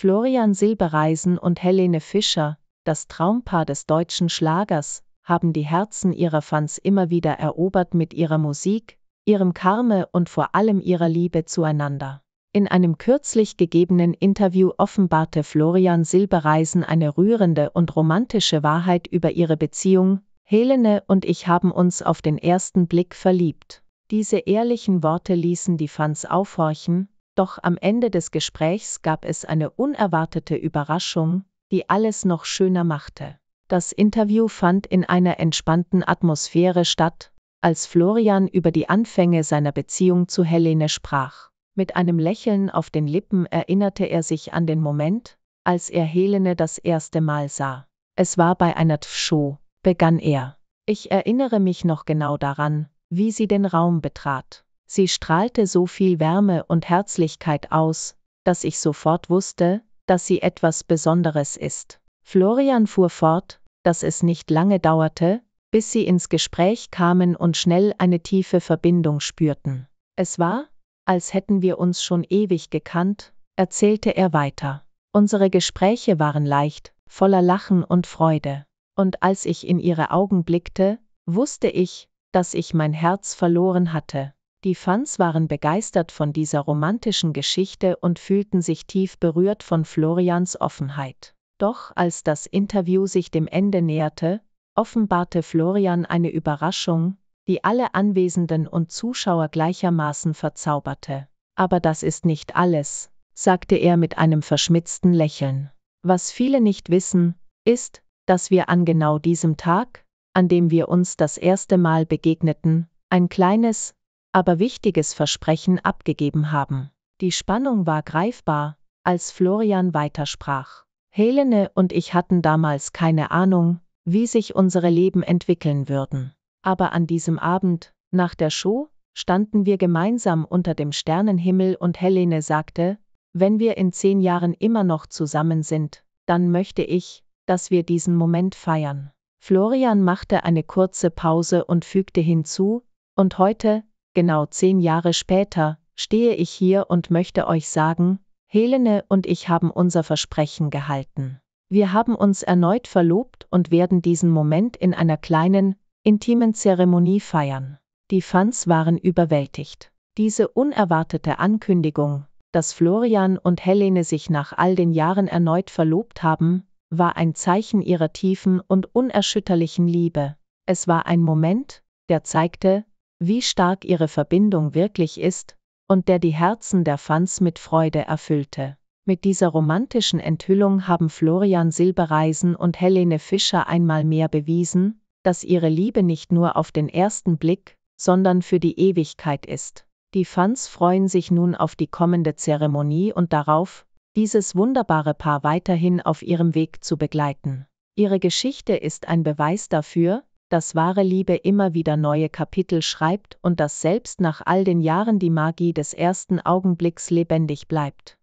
Florian Silbereisen und Helene Fischer, das Traumpaar des deutschen Schlagers, haben die Herzen ihrer Fans immer wieder erobert mit ihrer Musik, ihrem Karme und vor allem ihrer Liebe zueinander. In einem kürzlich gegebenen Interview offenbarte Florian Silbereisen eine rührende und romantische Wahrheit über ihre Beziehung. Helene und ich haben uns auf den ersten Blick verliebt. Diese ehrlichen Worte ließen die Fans aufhorchen, doch am Ende des Gesprächs gab es eine unerwartete Überraschung, die alles noch schöner machte. Das Interview fand in einer entspannten Atmosphäre statt, als Florian über die Anfänge seiner Beziehung zu Helene sprach. Mit einem Lächeln auf den Lippen erinnerte er sich an den Moment, als er Helene das erste Mal sah. Es war bei einer Tv-Show, begann er. Ich erinnere mich noch genau daran, wie sie den Raum betrat. Sie strahlte so viel Wärme und Herzlichkeit aus, dass ich sofort wusste, dass sie etwas Besonderes ist. Florian fuhr fort, dass es nicht lange dauerte, bis sie ins Gespräch kamen und schnell eine tiefe Verbindung spürten. Es war, als hätten wir uns schon ewig gekannt, erzählte er weiter. Unsere Gespräche waren leicht, voller Lachen und Freude. Und als ich in ihre Augen blickte, wusste ich, dass ich mein Herz verloren hatte. Die Fans waren begeistert von dieser romantischen Geschichte und fühlten sich tief berührt von Florians Offenheit. Doch als das Interview sich dem Ende näherte, offenbarte Florian eine Überraschung, die alle Anwesenden und Zuschauer gleichermaßen verzauberte. Aber das ist nicht alles, sagte er mit einem verschmitzten Lächeln. Was viele nicht wissen, ist, dass wir an genau diesem Tag, an dem wir uns das erste Mal begegneten, ein kleines, aber wichtiges Versprechen abgegeben haben. Die Spannung war greifbar, als Florian weitersprach. Helene und ich hatten damals keine Ahnung, wie sich unsere Leben entwickeln würden. Aber an diesem Abend, nach der Show, standen wir gemeinsam unter dem Sternenhimmel und Helene sagte, wenn wir in zehn Jahren immer noch zusammen sind, dann möchte ich, dass wir diesen Moment feiern. Florian machte eine kurze Pause und fügte hinzu, und heute, genau zehn Jahre später, stehe ich hier und möchte euch sagen, Helene und ich haben unser Versprechen gehalten. Wir haben uns erneut verlobt und werden diesen Moment in einer kleinen, intimen Zeremonie feiern. Die Fans waren überwältigt. Diese unerwartete Ankündigung, dass Florian und Helene sich nach all den Jahren erneut verlobt haben, war ein Zeichen ihrer tiefen und unerschütterlichen Liebe. Es war ein Moment, der zeigte, wie stark ihre Verbindung wirklich ist, und der die Herzen der Fans mit Freude erfüllte. Mit dieser romantischen Enthüllung haben Florian Silbereisen und Helene Fischer einmal mehr bewiesen, dass ihre Liebe nicht nur auf den ersten Blick, sondern für die Ewigkeit ist. Die Fans freuen sich nun auf die kommende Zeremonie und darauf, dieses wunderbare Paar weiterhin auf ihrem Weg zu begleiten. Ihre Geschichte ist ein Beweis dafür, dass wahre Liebe immer wieder neue Kapitel schreibt und dass selbst nach all den Jahren die Magie des ersten Augenblicks lebendig bleibt.